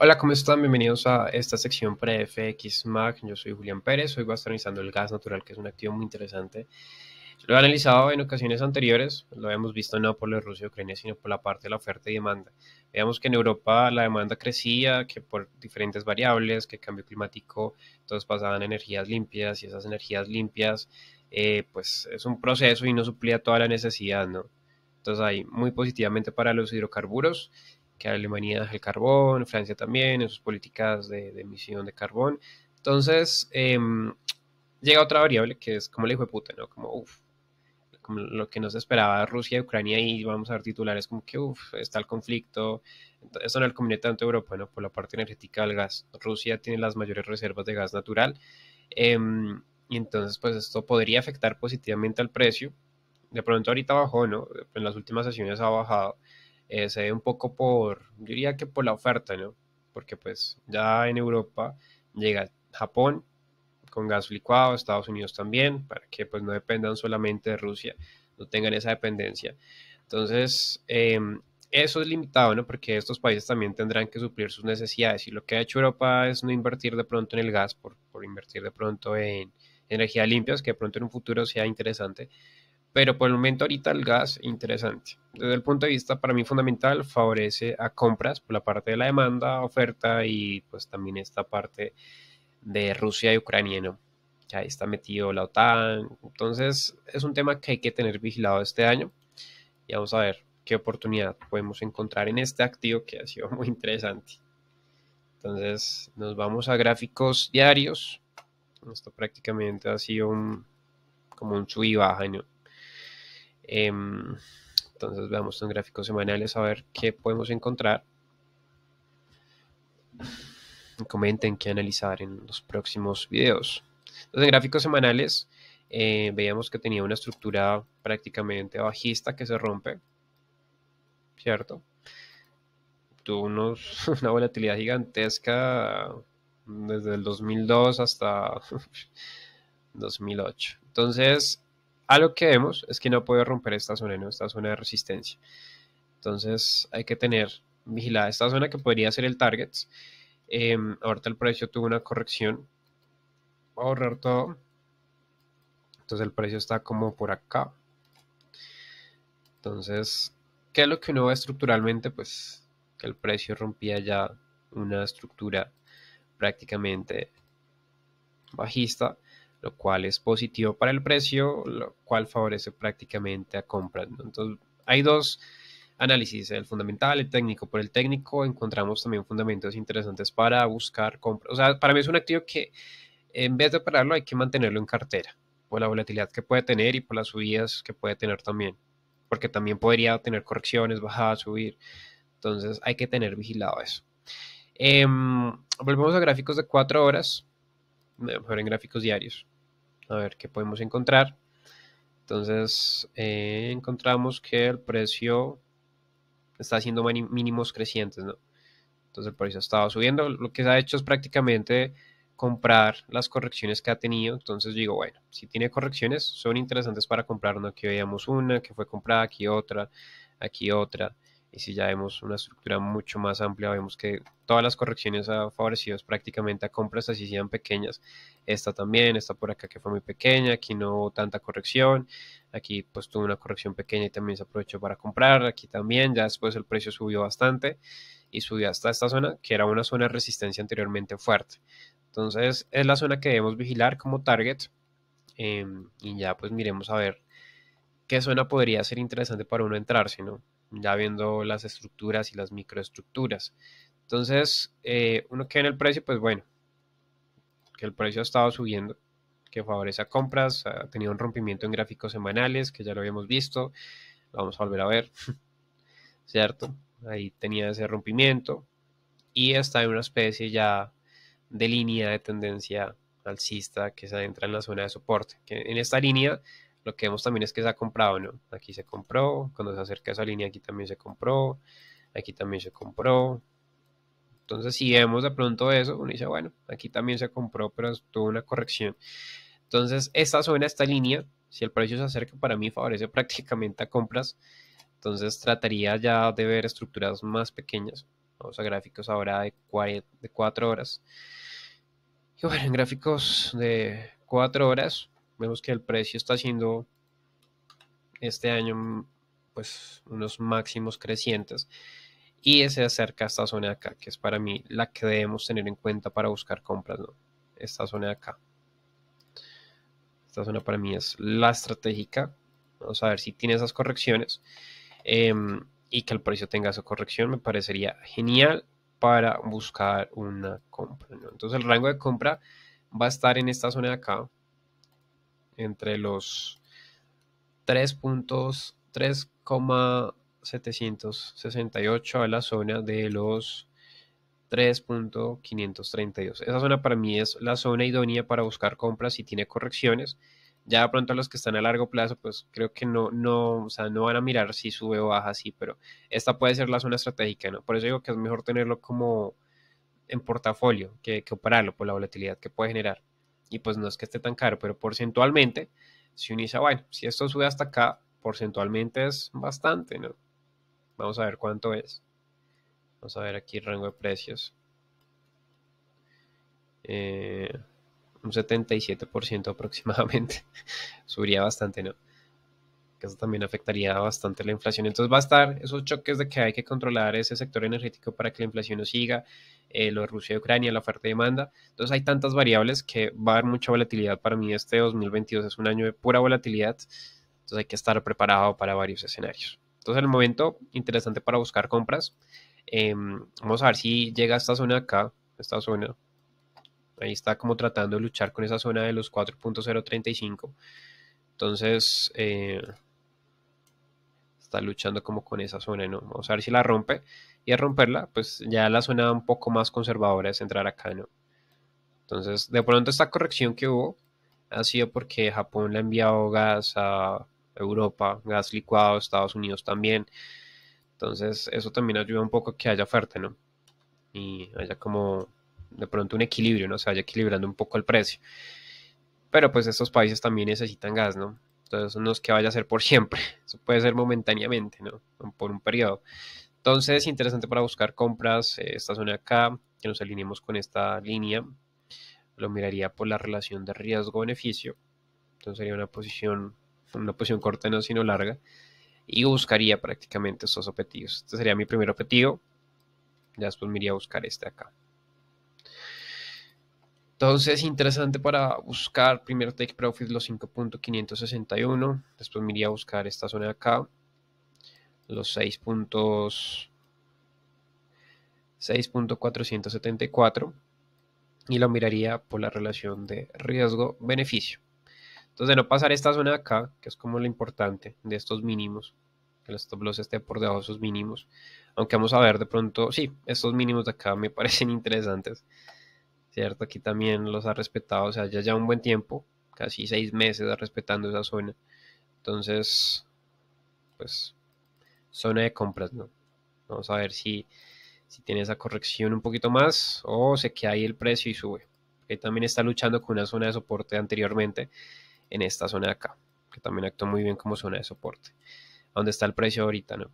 Hola, ¿cómo están? Bienvenidos a esta sección pre-FX Mac. Yo soy Julián Pérez. Hoy voy a estar analizando el gas natural, que es un activo muy interesante. Lo he analizado en ocasiones anteriores, lo habíamos visto no por la Rusia y Ucrania, sino por la parte de la oferta y demanda. Veamos que en Europa la demanda crecía, que por diferentes variables, que cambio climático, todos pasaban energías limpias y esas energías limpias, eh, pues es un proceso y no suplía toda la necesidad, ¿no? Entonces ahí muy positivamente para los hidrocarburos que Alemania deja el carbón, Francia también, en sus políticas de, emisión de carbón. Entonces, em, llega otra variable que es como le dijo de puta, ¿no? Como, uff, lo que nos esperaba Rusia y Ucrania, y vamos a ver titulares como que, uff, está el conflicto. Eso no el tanto Europa, ¿no? Por la parte energética del gas. Rusia tiene las mayores reservas de gas natural. Em, y entonces, pues esto podría afectar positivamente al precio. De pronto ahorita bajó, ¿no? En las últimas sesiones ha bajado. Eh, se ve un poco por, diría que por la oferta, ¿no? Porque pues ya en Europa llega Japón con gas licuado, Estados Unidos también, para que pues no dependan solamente de Rusia, no tengan esa dependencia. Entonces, em, eso es limitado, ¿no? Porque estos países también tendrán que suplir sus necesidades y lo que ha hecho Europa es no invertir de pronto en el gas, por, por invertir de pronto en energías limpias, que de pronto en un futuro sea interesante, pero por el momento ahorita el gas interesante. Desde el punto de vista para mí fundamental, favorece a compras por la parte de la demanda, oferta y pues también esta parte de Rusia y Ucrania, ¿no? ahí está metido la OTAN. Entonces es un tema que hay que tener vigilado este año y vamos a ver qué oportunidad podemos encontrar en este activo que ha sido muy interesante. Entonces nos vamos a gráficos diarios. Esto prácticamente ha sido un, como un sub y baja, ¿no? Em, entonces veamos en gráficos semanales a ver qué podemos encontrar. Comenten qué analizar en los próximos videos. Entonces en gráficos semanales eh, veíamos que tenía una estructura prácticamente bajista que se rompe, ¿cierto? Tuvo una volatilidad gigantesca desde el 2002 hasta 2008. Entonces, a lo que vemos es que no puede romper esta zona, ¿no? esta zona de resistencia. Entonces hay que tener vigilada esta zona que podría ser el target. Em, ahorita el precio tuvo una corrección. Voy a todo. Entonces el precio está como por acá. Entonces, ¿qué es lo que uno ve estructuralmente? Pues que el precio rompía ya una estructura prácticamente bajista lo cual es positivo para el precio, lo cual favorece prácticamente a compras. Entonces, hay dos análisis, el fundamental, el técnico. Por el técnico encontramos también fundamentos interesantes para buscar compras. O sea, para mí es un activo que en vez de operarlo hay que mantenerlo en cartera por la volatilidad que puede tener y por las subidas que puede tener también, porque también podría tener correcciones, bajadas, subir. Entonces hay que tener vigilado eso. Em, volvemos a gráficos de 4 horas, mejor en gráficos diarios a ver qué podemos encontrar. Entonces eh, encontramos que el precio está haciendo mínimos crecientes, ¿no? Entonces el precio ha estado subiendo. Lo que se ha hecho es prácticamente comprar las correcciones que ha tenido. Entonces digo, bueno, si tiene correcciones, son interesantes para comprar, ¿no? Aquí veíamos una que fue comprada, aquí otra, aquí otra. Y si ya vemos una estructura mucho más amplia, vemos que todas las correcciones ha favorecido prácticamente a compras, así sean pequeñas. Esta también, esta por acá que fue muy pequeña, aquí no hubo tanta corrección, aquí pues tuvo una corrección pequeña y también se aprovechó para comprar, aquí también, ya después el precio subió bastante y subió hasta esta zona, que era una zona de resistencia anteriormente fuerte. Entonces es la zona que debemos vigilar como target em, y ya pues miremos a ver qué zona podría ser interesante para uno si ¿no? ya viendo las estructuras y las microestructuras. Entonces, eh, uno que en el precio, pues bueno, que el precio ha estado subiendo, que favorece a compras, ha tenido un rompimiento en gráficos semanales, que ya lo habíamos visto, lo vamos a volver a ver, ¿cierto? Ahí tenía ese rompimiento y está en una especie ya de línea de tendencia alcista que se adentra en la zona de soporte, que en esta línea lo que vemos también es que se ha comprado, ¿no? Aquí se compró, cuando se acerca esa línea aquí también se compró, aquí también se compró. Entonces, si vemos de pronto eso, uno dice, bueno, aquí también se compró, pero tuvo una corrección. Entonces, esta zona, esta línea, si el precio se acerca, para mí favorece prácticamente a compras. Entonces, trataría ya de ver estructuras más pequeñas. Vamos a gráficos ahora de 4 horas. Y bueno, en gráficos de cuatro horas, Vemos que el precio está haciendo este año mm, pues unos máximos crecientes y se acerca a esta zona de acá, que es para mí la que debemos tener en cuenta para buscar compras, Esta zona de acá. Esta zona para mí es la estratégica. Vamos a ver si tiene esas correcciones em, y que el precio tenga esa corrección. Me parecería genial para buscar una compra. Entonces el rango de compra va a estar en esta zona de acá, entre los 3.768 a la zona de los 3.532. Esa zona para mí es la zona idónea para buscar compras si tiene correcciones. Ya pronto los que están a largo plazo, pues creo que no, no, no van a mirar si sube o baja, así. pero esta puede ser la zona estratégica, ¿no? Por eso digo que es mejor tenerlo como en portafolio que operarlo por la volatilidad que puede generar y pues no es que esté tan caro, pero porcentualmente, si uno ah, bueno, si esto sube hasta acá, porcentualmente es bastante, ¿no? Vamos a ver cuánto es. Vamos a ver aquí el rango de precios. Eh, un 77% aproximadamente. Subiría bastante, ¿no? que eso también afectaría bastante la inflación. Entonces va a estar esos choques de que hay que controlar ese sector energético para que la inflación no siga, eh, lo de Rusia y Ucrania, la fuerte demanda. Entonces hay tantas variables que va a haber mucha volatilidad. Para mí este 2022 es un año de pura volatilidad, entonces hay que estar preparado para varios escenarios. Entonces el momento interesante para buscar compras. Em, vamos a ver si llega a esta zona acá, esta zona. Ahí está como tratando de luchar con esa zona de los 4.035. Entonces, eh, está luchando como con esa zona, ¿no? Vamos a ver si la rompe. Y al romperla, pues ya la zona un poco más conservadora es entrar acá, ¿no? Entonces, de pronto esta corrección que hubo ha sido porque Japón le ha enviado gas a Europa, gas licuado, Estados Unidos también. Entonces, eso también ayuda un poco a que haya oferta, ¿no? Y haya como de pronto un equilibrio, ¿no? Se vaya equilibrando un poco el precio. Pero pues estos países también necesitan gas, ¿no? Entonces no es que vaya a ser por siempre, eso puede ser momentáneamente, ¿no? Por un periodo. Entonces, interesante para buscar compras, eh, esta zona acá, que nos alineemos con esta línea, lo miraría por la relación de riesgo-beneficio, entonces sería una posición, una posición corta, no sino larga, y buscaría prácticamente estos objetivos. Este sería mi primer objetivo, ya después me iría a buscar este acá. Entonces, interesante para buscar primero Take Profit los 5.561. Después me iría a buscar esta zona de acá. Los 6.474 y lo miraría por la relación de riesgo-beneficio. Entonces, de no pasar esta zona de acá, que es como lo importante de estos mínimos, que el stop loss esté por debajo de esos mínimos, aunque vamos a ver de pronto, sí, estos mínimos de acá me parecen interesantes, ¿cierto? Aquí también los ha respetado, o sea, ya, ya un buen tiempo, casi seis meses respetando esa zona. Entonces, pues, zona de compras, ¿no? Vamos a ver si, si tiene esa corrección un poquito más o se queda ahí el precio y sube. Que también está luchando con una zona de soporte anteriormente en esta zona de acá, que también actuó muy bien como zona de soporte, donde está el precio ahorita, ¿no?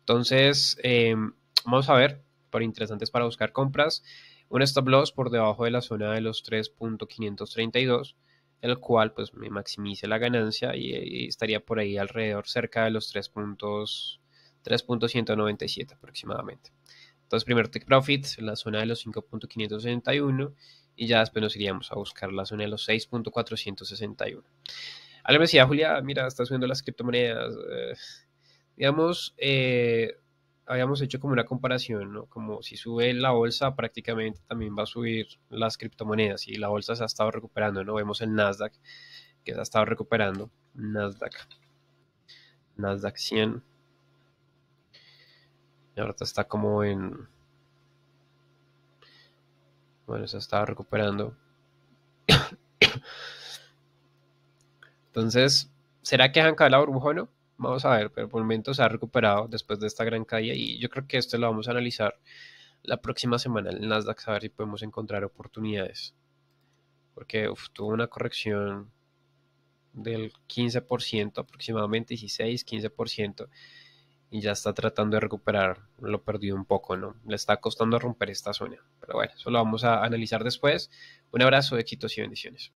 Entonces, em, vamos a ver, Por interesantes para buscar compras un stop loss por debajo de la zona de los 3.532, el cual pues me maximice la ganancia y, estaría por ahí alrededor cerca de los 3.197 aproximadamente. Entonces primero take profit, la zona de los 5.561 y ya después nos iríamos a buscar la zona de los 6.461. Alguien me decía, Julia, mira, estás viendo las criptomonedas. Eh, digamos, eh, habíamos hecho como una comparación, ¿no? Como si sube la bolsa, prácticamente también va a subir las criptomonedas y la bolsa se ha estado recuperando, ¿no? Vemos el Nasdaq que se ha estado recuperando, Nasdaq, Nasdaq 100. Y ahorita está como en... Bueno, se ha estado recuperando. Entonces, ¿será que han caído la burbuja o no? Vamos a ver, pero por el momento se ha recuperado después de esta gran caída y yo creo que esto lo vamos a analizar la próxima semana en el Nasdaq, a ver si podemos encontrar oportunidades. Porque tuvo una corrección del 15%, aproximadamente 16, 15%, y ya está tratando de recuperar lo perdido un poco, ¿no? Le está costando romper esta zona. Pero bueno, eso lo vamos a analizar después. Un abrazo, éxitos y bendiciones.